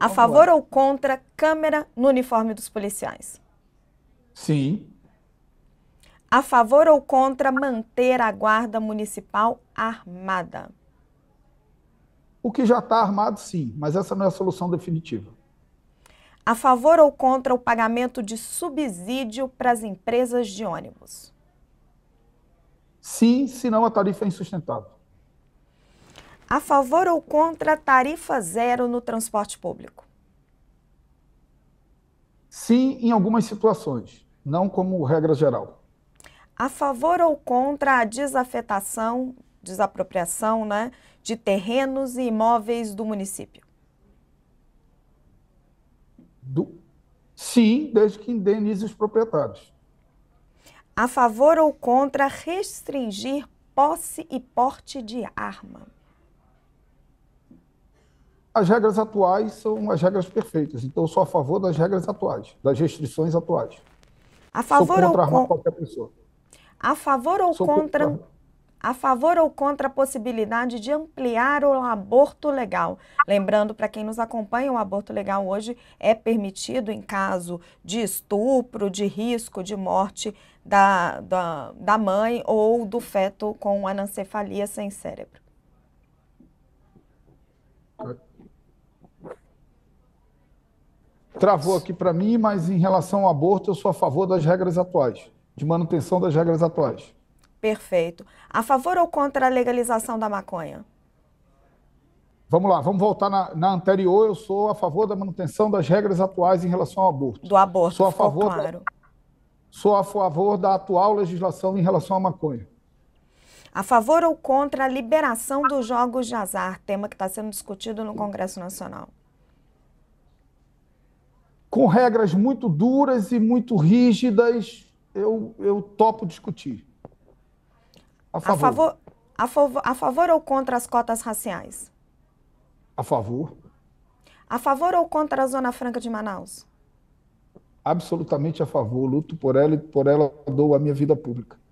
a favor ou contra câmera no uniforme dos policiais? Sim. A favor ou contra manter a guarda municipal armada? O que já está armado, sim, mas essa não é a solução definitiva. A favor ou contra o pagamento de subsídio para as empresas de ônibus? Sim, senão a tarifa é insustentável a favor ou contra tarifa zero no transporte público? Sim, em algumas situações, não como regra geral. A favor ou contra a desafetação, desapropriação né, de terrenos e imóveis do município? Do... Sim, desde que indenize os proprietários. A favor ou contra restringir posse e porte de arma? As regras atuais são as regras perfeitas, então eu sou a favor das regras atuais, das restrições atuais. A favor sou contra ou armar qualquer pessoa. A favor ou sou contra, contra a favor ou contra a possibilidade de ampliar o aborto legal. Lembrando para quem nos acompanha, o aborto legal hoje é permitido em caso de estupro, de risco de morte da, da, da mãe ou do feto com anencefalia sem cérebro. Tá. travou aqui para mim, mas em relação ao aborto, eu sou a favor das regras atuais, de manutenção das regras atuais. Perfeito. A favor ou contra a legalização da maconha? Vamos lá, vamos voltar na, na, anterior. Eu sou a favor da manutenção das regras atuais em relação ao aborto. Do aborto, sou a favor claro. Da, sou a favor da atual legislação em relação à maconha. A favor ou contra a liberação dos jogos de azar, tema que está sendo discutido no Congresso Nacional? com regras muito duras e muito rígidas, eu, eu topo discutir. A favor. A favor, a, favor, a favor ou contra as cotas raciais? A favor. A favor ou contra a Zona Franca de Manaus? Absolutamente a favor. Luto por ela e por ela dou a minha vida pública.